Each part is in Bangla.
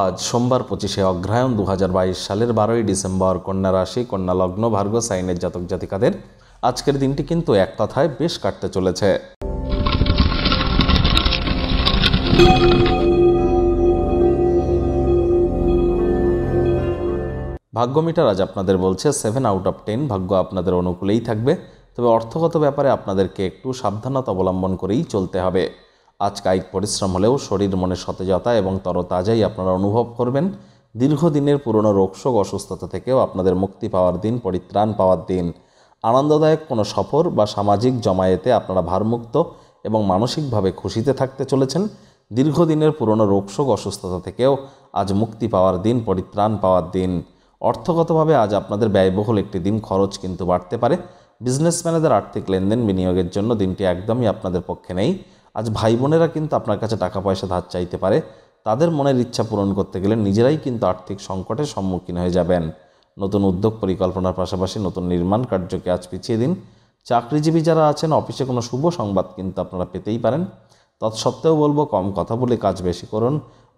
আজ সোমবার পঁচিশে অগ্রহায়ণ দু সালের বারোই ডিসেম্বর কন্যা রাশি কন্যা লগ্ন ভার্গ সাইনের জাতক জাতিকাদের আজকের দিনটি কিন্তু এক কথায় বেশ কাটতে চলেছে ভাগ্যমিটার আজ আপনাদের বলছে সেভেন আউট অফ টেন ভাগ্য আপনাদের অনুকূলেই থাকবে তবে অর্থগত ব্যাপারে আপনাদেরকে একটু সাবধানতা অবলম্বন করেই চলতে হবে আজ কায়িক পরিশ্রম হলেও শরীর মনে সতেজতা এবং তরতাজাই আপনারা অনুভব করবেন দীর্ঘদিনের পুরনো রোগশোক অসুস্থতা থেকেও আপনাদের মুক্তি পাওয়ার দিন পরিত্রাণ পাওয়ার দিন আনন্দদায়ক কোনো সফর বা সামাজিক জমায়েতে আপনারা ভারমুক্ত এবং মানসিকভাবে খুশিতে থাকতে চলেছেন দীর্ঘদিনের পুরনো রোগশোক অসুস্থতা থেকেও আজ মুক্তি পাওয়ার দিন পরিত্রাণ পাওয়ার দিন অর্থগতভাবে আজ আপনাদের ব্যয়বহুল একটি দিন খরচ কিন্তু বাড়তে পারে বিজনেসম্যানেদের আর্থিক লেনদেন বিনিয়োগের জন্য দিনটি একদমই আপনাদের পক্ষে নেই আজ ভাই বোনেরা কিন্তু আপনার কাছে টাকা পয়সা ধার চাইতে পারে তাদের মনের ইচ্ছা পূরণ করতে গেলে নিজেরাই কিন্তু আর্থিক সংকটের সম্মুখীন হয়ে যাবেন নতুন উদ্যোগ পরিকল্পনার পাশাপাশি নতুন নির্মাণ কার্যকে আজ পিছিয়ে দিন চাকরিজীবী যারা আছেন অফিসে কোনো শুভ সংবাদ কিন্তু আপনারা পেতেই পারেন তৎসত্ত্বেও বলবো কম কথা বলে কাজ বেশি করুন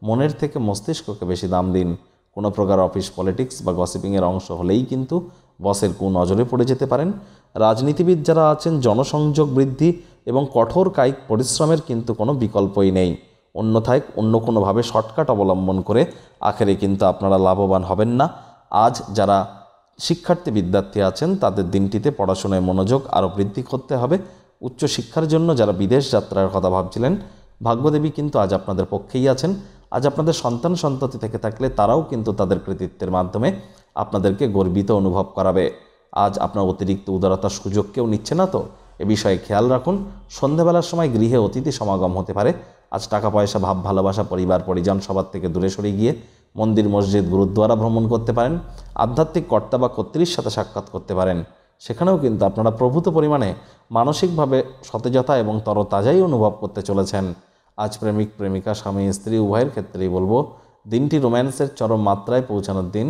মনের থেকে মস্তিষ্ককে বেশি দাম দিন কোনো প্রকার অফিস পলিটিক্স বা গসিপিংয়ের অংশ হলেই কিন্তু বসের কোন নজরে পড়ে যেতে পারেন রাজনীতিবিদ যারা আছেন জনসংযোগ বৃদ্ধি এবং কঠোর কায়িক পরিশ্রমের কিন্তু কোনো বিকল্পই নেই অন্যথায় অন্য কোনোভাবে শর্টকাট অবলম্বন করে আখেরে কিন্তু আপনারা লাভবান হবেন না আজ যারা শিক্ষার্থী বিদ্যার্থী আছেন তাদের দিনটিতে পড়াশোনায় মনোযোগ আরও বৃদ্ধি করতে হবে উচ্চশিক্ষার জন্য যারা বিদেশ যাত্রার কথা ভাবছিলেন ভাগ্যদেবী কিন্তু আজ আপনাদের পক্ষেই আছেন আজ আপনাদের সন্তান সন্ততি থেকে থাকলে তারাও কিন্তু তাদের কৃতিত্বের মাধ্যমে আপনাদেরকে গর্বিত অনুভব করাবে আজ আপনার অতিরিক্ত উদারতার সুযোগ কেউ নিচ্ছে না তো এ বিষয়ে খেয়াল রাখুন সন্ধেবেলার সময় গৃহে অতিথি সমাগম হতে পারে আজ টাকা পয়সা ভাব ভালোবাসা পরিবার পরিজন সবার থেকে দূরে সরে গিয়ে মন্দির মসজিদ গুরুদ্বারা ভ্রমণ করতে পারেন আধ্যাত্মিক কর্তা বা কর্তৃর সাথে সাক্ষাৎ করতে পারেন সেখানেও কিন্তু আপনারা প্রভূত পরিমাণে মানসিকভাবে সতেজতা এবং তরতাজাই অনুভব করতে চলেছেন আজ প্রেমিক প্রেমিকা স্বামী স্ত্রী উভয়ের ক্ষেত্রেই বলবো দিনটি রোম্যান্সের চরম মাত্রায় পৌঁছানোর দিন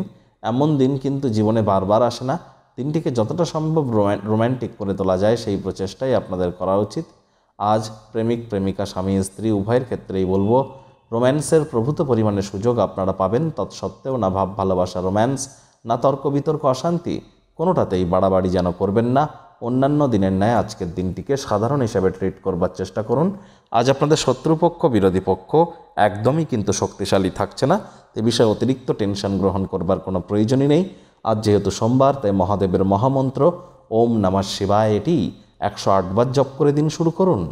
এমন দিন কিন্তু জীবনে বারবার আসে না দিনটিকে যতটা সম্ভব রোম্যান্টিক করে তোলা যায় সেই প্রচেষ্টাই আপনাদের করা উচিত আজ প্রেমিক প্রেমিকা স্বামী স্ত্রী উভয়ের ক্ষেত্রেই বলবো রোম্যান্সের প্রভূত পরিমাণে সুযোগ আপনারা পাবেন তৎসত্ত্বেও না ভাব ভালোবাসা রোম্যান্স না তর্ক বিতর্ক অশান্তি কোনোটাতেই বাড়াবাড়ি যেন করবেন না অন্যান্য দিনের ন্যায় আজকের দিনটিকে সাধারণ হিসাবে ট্রিট করবার চেষ্টা করুন আজ আপনাদের শত্রুপক্ষ বিরোধী পক্ষ একদমই কিন্তু শক্তিশালী থাকছে না এ বিষয়ে অতিরিক্ত টেনশন গ্রহণ করবার কোনো প্রয়োজনই নেই আজ যেহেতু সোমবার তাই মহাদেবের মহামন্ত্র ওম নমঃ শিবায় এটি একশো আটবার জপ করে দিন শুরু করুন